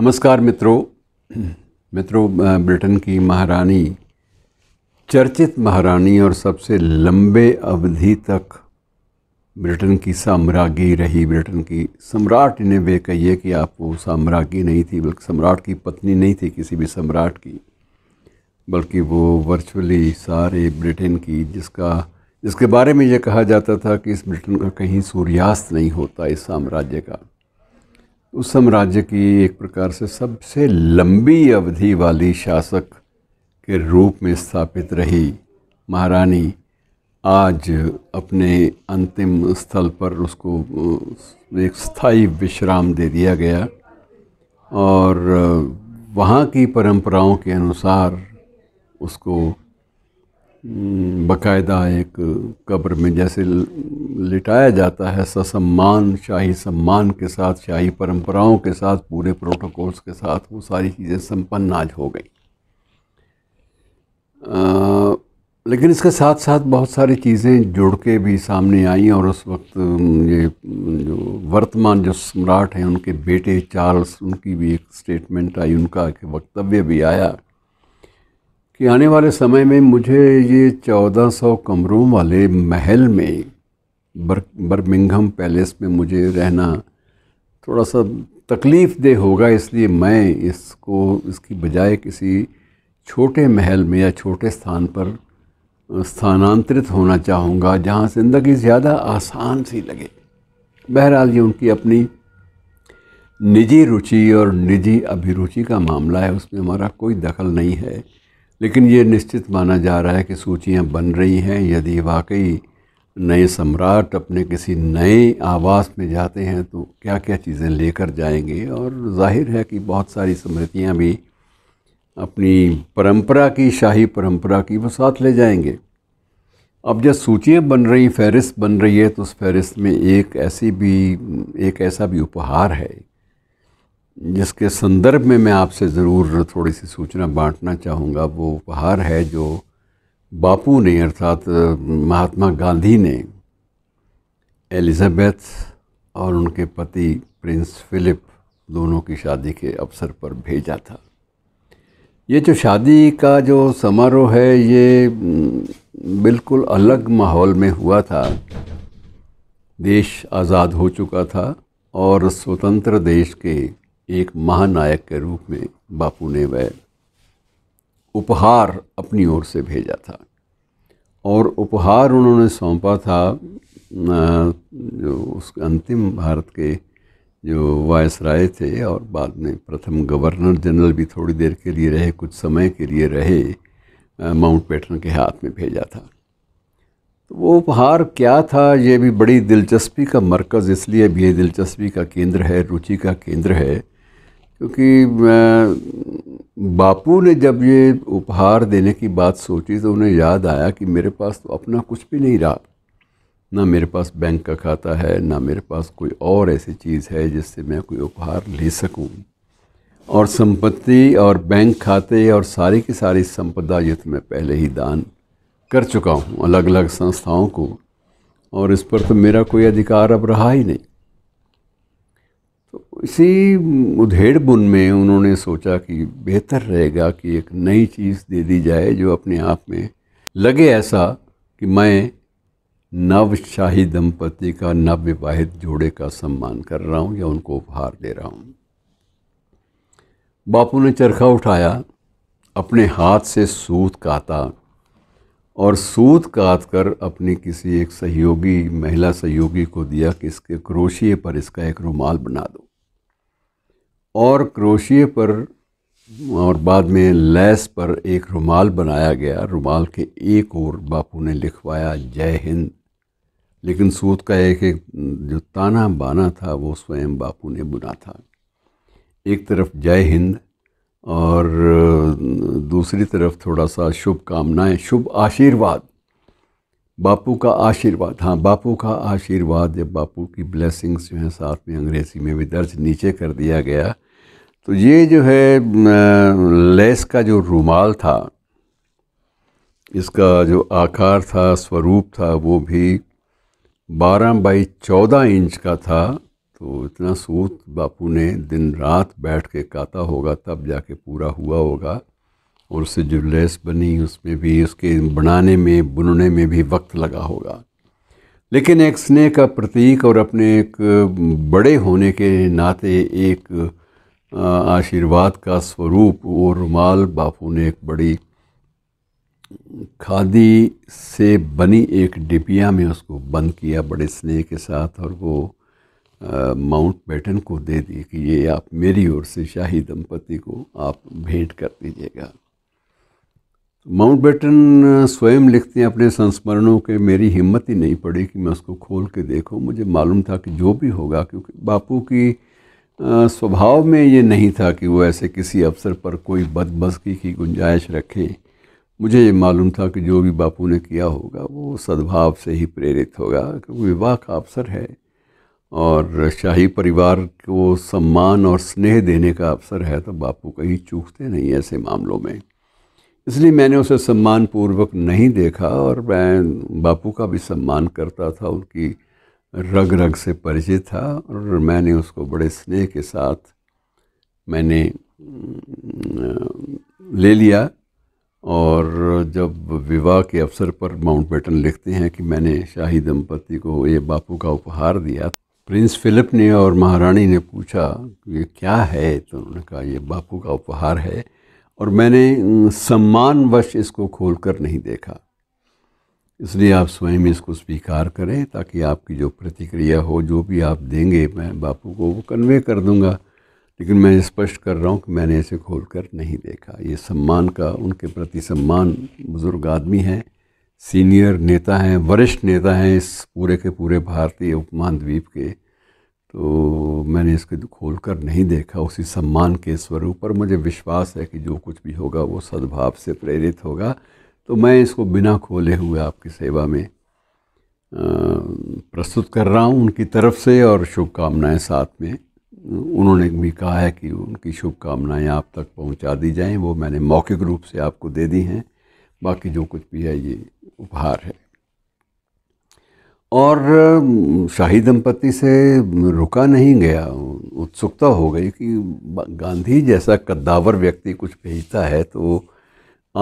नमस्कार मित्रों मित्रों ब्रिटेन की महारानी चर्चित महारानी और सबसे लंबे अवधि तक ब्रिटेन की साम्राज्ञी रही ब्रिटेन की सम्राट इन्हें वे कहिए कि आप वो साम्राज्ञी नहीं थी बल्कि सम्राट की पत्नी नहीं थी किसी भी सम्राट की बल्कि वो वर्चुअली सारे ब्रिटेन की जिसका जिसके बारे में ये कहा जाता था कि इस ब्रिटेन का कहीं सूर्यास्त नहीं होता इस साम्राज्य का उस साम्राज्य की एक प्रकार से सबसे लंबी अवधि वाली शासक के रूप में स्थापित रही महारानी आज अपने अंतिम स्थल पर उसको एक स्थायी विश्राम दे दिया गया और वहाँ की परंपराओं के अनुसार उसको बकायदा एक कब्र में जैसे लिटाया जाता है ससम्मान शाही सम्मान के साथ शाही परंपराओं के साथ पूरे प्रोटोकॉल्स के साथ वो सारी चीज़ें संपन्न आज हो गई लेकिन इसके साथ साथ बहुत सारी चीज़ें जुड़ के भी सामने आई और उस वक्त ये जो वर्तमान जो सम्राट हैं उनके बेटे चार्ल्स उनकी भी एक स्टेटमेंट आई उनका एक वक्तव्य भी आया कि आने वाले समय में मुझे ये चौदह सौ कमरों वाले महल में बर बर्मिंगम पैलेस में मुझे रहना थोड़ा सा तकलीफ़ दे होगा इसलिए मैं इसको इसकी बजाय किसी छोटे महल में या छोटे स्थान पर स्थानांतरित होना चाहूँगा जहाँ ज़िंदगी ज़्यादा आसान सी लगे बहरहाल ये उनकी अपनी निजी रुचि और निजी अभिरुचि का मामला है उसमें हमारा कोई दखल नहीं है लेकिन ये निश्चित माना जा रहा है कि सूचियाँ बन रही हैं यदि वाकई नए सम्राट अपने किसी नए आवास में जाते हैं तो क्या क्या चीज़ें लेकर जाएंगे और जाहिर है कि बहुत सारी स्मृतियाँ भी अपनी परंपरा की शाही परंपरा की वो साथ ले जाएंगे अब जब सूचियाँ बन रही फहरिस्त बन रही है तो उस फहरिस्त में एक ऐसी भी एक ऐसा भी उपहार है जिसके संदर्भ में मैं आपसे ज़रूर थोड़ी सी सूचना बांटना चाहूँगा वो उपहार है जो बापू ने अर्थात महात्मा गांधी ने एलिज़ाबेथ और उनके पति प्रिंस फ़िलिप दोनों की शादी के अवसर पर भेजा था ये जो शादी का जो समारोह है ये बिल्कुल अलग माहौल में हुआ था देश आज़ाद हो चुका था और स्वतंत्र देश के एक महानायक के रूप में बापू ने वह उपहार अपनी ओर से भेजा था और उपहार उन्होंने सौंपा था जो उस अंतिम भारत के जो वायस राय थे और बाद में प्रथम गवर्नर जनरल भी थोड़ी देर के लिए रहे कुछ समय के लिए रहे माउंट पैटर्न के हाथ में भेजा था तो वो उपहार क्या था ये भी बड़ी दिलचस्पी का मरकज़ इसलिए भी है दिलचस्पी का केंद्र है रुचि का केंद्र है क्योंकि बापू ने जब ये उपहार देने की बात सोची तो उन्हें याद आया कि मेरे पास तो अपना कुछ भी नहीं रहा ना मेरे पास बैंक का खाता है ना मेरे पास कोई और ऐसी चीज़ है जिससे मैं कोई उपहार ले सकूं और संपत्ति और बैंक खाते और सारी की सारी संपदा ये तो मैं पहले ही दान कर चुका हूँ अलग अलग संस्थाओं को और इस पर तो मेरा कोई अधिकार अब रहा ही नहीं तो इसी उधेड़ बुन में उन्होंने सोचा कि बेहतर रहेगा कि एक नई चीज़ दे दी जाए जो अपने आप में लगे ऐसा कि मैं नवशाही दंपति का नवविवाहित जोड़े का सम्मान कर रहा हूँ या उनको उपहार दे रहा हूँ बापू ने चरखा उठाया अपने हाथ से सूत काता और सूत काट कर अपने किसी एक सहयोगी महिला सहयोगी को दिया कि इसके क्रोशिए पर इसका एक रुमाल बना दो और क्रोशिए पर और बाद में लैस पर एक रुमाल बनाया गया रुमाल के एक और बापू ने लिखवाया जय हिंद लेकिन सूत का एक एक जो ताना बाना था वो स्वयं बापू ने बुना था एक तरफ जय हिंद और दूसरी तरफ थोड़ा सा शुभकामनाएँ शुभ आशीर्वाद बापू का आशीर्वाद हाँ बापू का आशीर्वाद जब बापू की ब्लेसिंग्स जो हैं साथ में अंग्रेज़ी में भी दर्ज नीचे कर दिया गया तो ये जो है लेस का जो रुमाल था इसका जो आकार था स्वरूप था वो भी बारह बाई चौदह इंच का था तो इतना सूत बापू ने दिन रात बैठ के काता होगा तब जाके पूरा हुआ होगा और उससे जो लेस बनी उसमें भी उसके बनाने में बुनने में भी वक्त लगा होगा लेकिन एक स्नेह का प्रतीक और अपने एक बड़े होने के नाते एक आशीर्वाद का स्वरूप वो रुमाल बापू ने एक बड़ी खादी से बनी एक डिबिया में उसको बंद किया बड़े स्नेह के साथ और वो माउंट बैटन को दे दी कि ये आप मेरी ओर से शाही दंपति को आप भेंट कर दीजिएगा माउंट बैटन स्वयं लिखते हैं अपने संस्मरणों के मेरी हिम्मत ही नहीं पड़ी कि मैं उसको खोल के देखूं मुझे मालूम था कि जो भी होगा क्योंकि बापू की स्वभाव में ये नहीं था कि वो ऐसे किसी अवसर पर कोई बदबसकी की गुंजाइश रखे मुझे ये मालूम था कि जो भी बापू ने किया होगा वो सद्भाव से ही प्रेरित होगा क्योंकि विवाह का अवसर है और शाही परिवार को सम्मान और स्नेह देने का अवसर है तो बापू कहीं चूकते नहीं ऐसे मामलों में इसलिए मैंने उसे सम्मान पूर्वक नहीं देखा और मैं बापू का भी सम्मान करता था उनकी रग रग से परिचित था और मैंने उसको बड़े स्नेह के साथ मैंने ले लिया और जब विवाह के अवसर पर माउंटबेटन लिखते हैं कि मैंने शाही दंपति को ये बापू का उपहार दिया प्रिंस फिलिप ने और महारानी ने पूछा ये क्या है तो उन्होंने कहा ये बापू का उपहार है और मैंने सम्मानवश इसको खोल कर नहीं देखा इसलिए आप स्वयं इसको स्वीकार करें ताकि आपकी जो प्रतिक्रिया हो जो भी आप देंगे मैं बापू को वो कन्वे कर दूंगा लेकिन मैं स्पष्ट कर रहा हूँ कि मैंने इसे खोल कर नहीं देखा ये सम्मान का उनके प्रति सम्मान बुज़ुर्ग आदमी है सीनियर नेता हैं वरिष्ठ नेता हैं इस पूरे के पूरे भारतीय उपमहाद्वीप के तो मैंने इसके खोल कर नहीं देखा उसी सम्मान के स्वरूप पर मुझे विश्वास है कि जो कुछ भी होगा वो सद्भाव से प्रेरित होगा तो मैं इसको बिना खोले हुए आपकी सेवा में प्रस्तुत कर रहा हूँ उनकी तरफ से और शुभकामनाएं साथ में उन्होंने भी कहा है कि उनकी शुभकामनाएं आप तक पहुंचा दी जाएं वो मैंने मौखिक रूप से आपको दे दी हैं बाकी जो कुछ भी है ये उपहार है और शाही दंपति से रुका नहीं गया उत्सुकता हो गई कि गांधी जैसा कद्दावर व्यक्ति कुछ भेजता है तो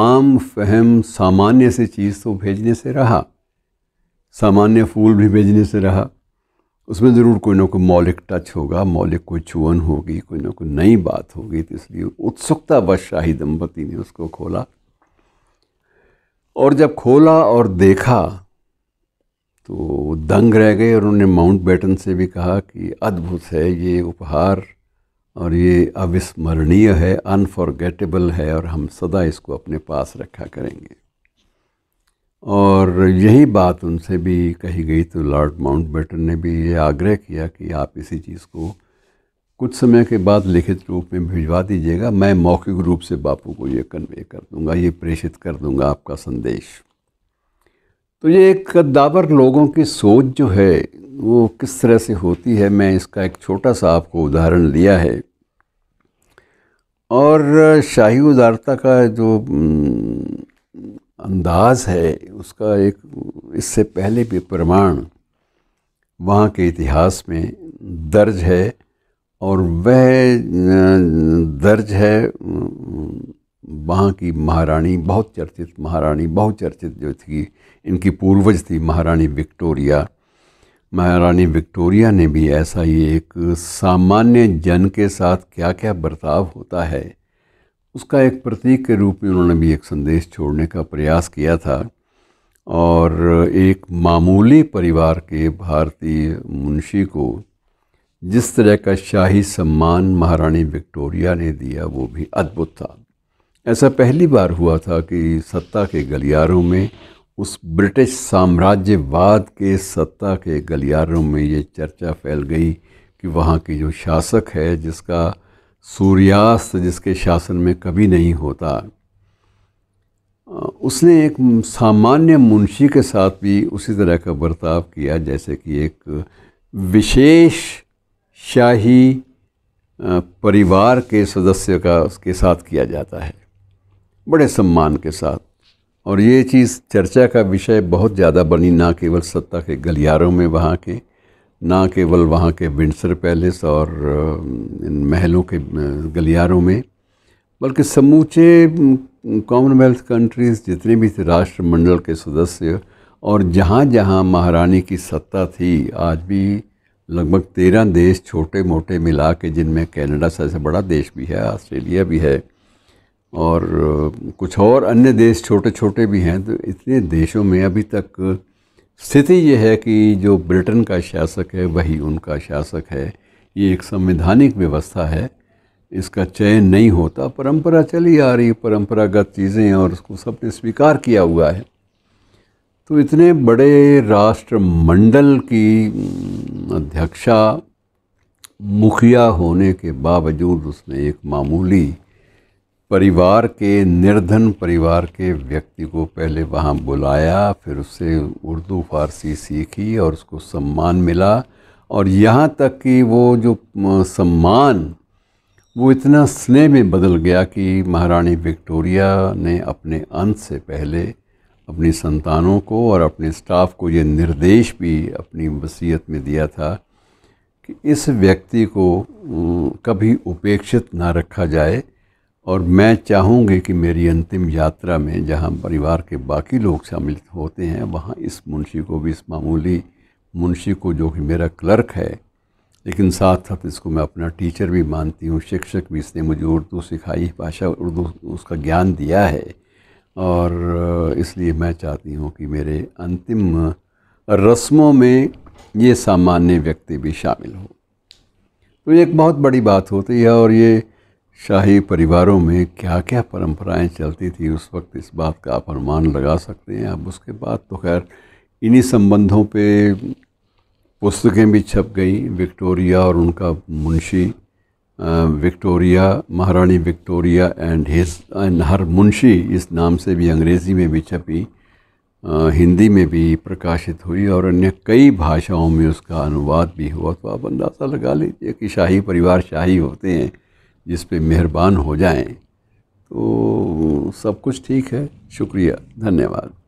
आम फहम सामान्य से चीज़ तो भेजने से रहा सामान्य फूल भी भेजने से रहा उसमें ज़रूर कोई ना कोई मौलिक टच होगा मौलिक कोई छुअन होगी कोई ना कोई नई बात होगी तो इसलिए उत्सुकता बस शाही दंपति ने उसको खोला और जब खोला और देखा तो दंग रह गए और उन्होंने माउंट बैटन से भी कहा कि अद्भुत है ये उपहार और ये अविस्मरणीय है अनफॉरगेटेबल है और हम सदा इसको अपने पास रखा करेंगे और यही बात उनसे भी कही गई तो लॉर्ड माउंट बैटन ने भी ये आग्रह किया कि आप इसी चीज़ को कुछ समय के बाद लिखित रूप में भिजवा दीजिएगा मैं मौखिक रूप से बापू को ये कन्वे कर दूंगा ये प्रेषित कर दूंगा आपका संदेश तो ये एक कद्दावर लोगों की सोच जो है वो किस तरह से होती है मैं इसका एक छोटा सा आपको उदाहरण लिया है और शाही उदारता का जो हम्म, अंदाज़ है उसका एक इससे पहले भी प्रमाण वहाँ के इतिहास में दर्ज है और वह दर्ज है वहाँ की महारानी बहुत चर्चित महारानी बहुत चर्चित जो थी इनकी पूर्वज थी महारानी विक्टोरिया महारानी विक्टोरिया ने भी ऐसा ही एक सामान्य जन के साथ क्या क्या बर्ताव होता है उसका एक प्रतीक के रूप में उन्होंने भी एक संदेश छोड़ने का प्रयास किया था और एक मामूली परिवार के भारतीय मुंशी को जिस तरह का शाही सम्मान महारानी विक्टोरिया ने दिया वो भी अद्भुत था ऐसा पहली बार हुआ था कि सत्ता के गलियारों में उस ब्रिटिश साम्राज्यवाद के सत्ता के गलियारों में ये चर्चा फैल गई कि वहाँ की जो शासक है जिसका सूर्यास्त जिसके शासन में कभी नहीं होता उसने एक सामान्य मुंशी के साथ भी उसी तरह का बर्ताव किया जैसे कि एक विशेष शाही परिवार के सदस्य का उसके साथ किया जाता है बड़े सम्मान के साथ और ये चीज़ चर्चा का विषय बहुत ज़्यादा बनी ना केवल सत्ता के गलियारों में वहाँ के ना केवल वहाँ के विंडसर पैलेस और इन महलों के गलियारों में बल्कि समूचे कॉमनवेल्थ कंट्रीज़ जितने भी थे राष्ट्रमंडल के सदस्य और जहाँ जहाँ महारानी की सत्ता थी आज भी लगभग तेरह देश छोटे मोटे मिला के जिनमें कनाडा सबसे बड़ा देश भी है ऑस्ट्रेलिया भी है और कुछ और अन्य देश छोटे छोटे भी हैं तो इतने देशों में अभी तक स्थिति यह है कि जो ब्रिटेन का शासक है वही उनका शासक है ये एक संवैधानिक व्यवस्था है इसका चयन नहीं होता परंपरा चली आ रही परंपरागत चीज़ें और उसको सबने स्वीकार किया हुआ है तो इतने बड़े राष्ट्रमंडल की अध्यक्षा मुखिया होने के बावजूद उसने एक मामूली परिवार के निर्धन परिवार के व्यक्ति को पहले वहाँ बुलाया फिर उससे उर्दू फारसी सीखी और उसको सम्मान मिला और यहाँ तक कि वो जो सम्मान वो इतना स्नेह में बदल गया कि महारानी विक्टोरिया ने अपने अंत से पहले अपनी संतानों को और अपने स्टाफ को ये निर्देश भी अपनी वसीयत में दिया था कि इस व्यक्ति को कभी उपेक्षित ना रखा जाए और मैं चाहूँगी कि मेरी अंतिम यात्रा में जहाँ परिवार के बाकी लोग शामिल होते हैं वहाँ इस मुंशी को भी इस मामूली मुंशी को जो कि मेरा क्लर्क है लेकिन साथ साथ इसको मैं अपना टीचर भी मानती हूँ शिक्षक भी इसने मुझे उर्दू सिखाई भाषा उर्दू उसका ज्ञान दिया है और इसलिए मैं चाहती हूँ कि मेरे अंतिम रस्मों में ये सामान्य व्यक्ति भी शामिल हो तो ये एक बहुत बड़ी बात होती है और ये शाही परिवारों में क्या क्या परंपराएं चलती थी उस वक्त इस बात का आप अनुमान लगा सकते हैं अब उसके बाद तो खैर इन्हीं संबंधों पे पुस्तकें भी छप गई विक्टोरिया और उनका मुंशी विक्टोरिया महारानी Victoria and his and her Munshi इस नाम से भी अंग्रेज़ी में भी छपी हिंदी में भी प्रकाशित हुई और अन्य कई भाषाओं में उसका अनुवाद भी हुआ तो आप अंदाज़ा लगा लीजिए कि शाही परिवार शाही होते हैं जिस पे मेहरबान हो जाएं तो सब कुछ ठीक है शुक्रिया धन्यवाद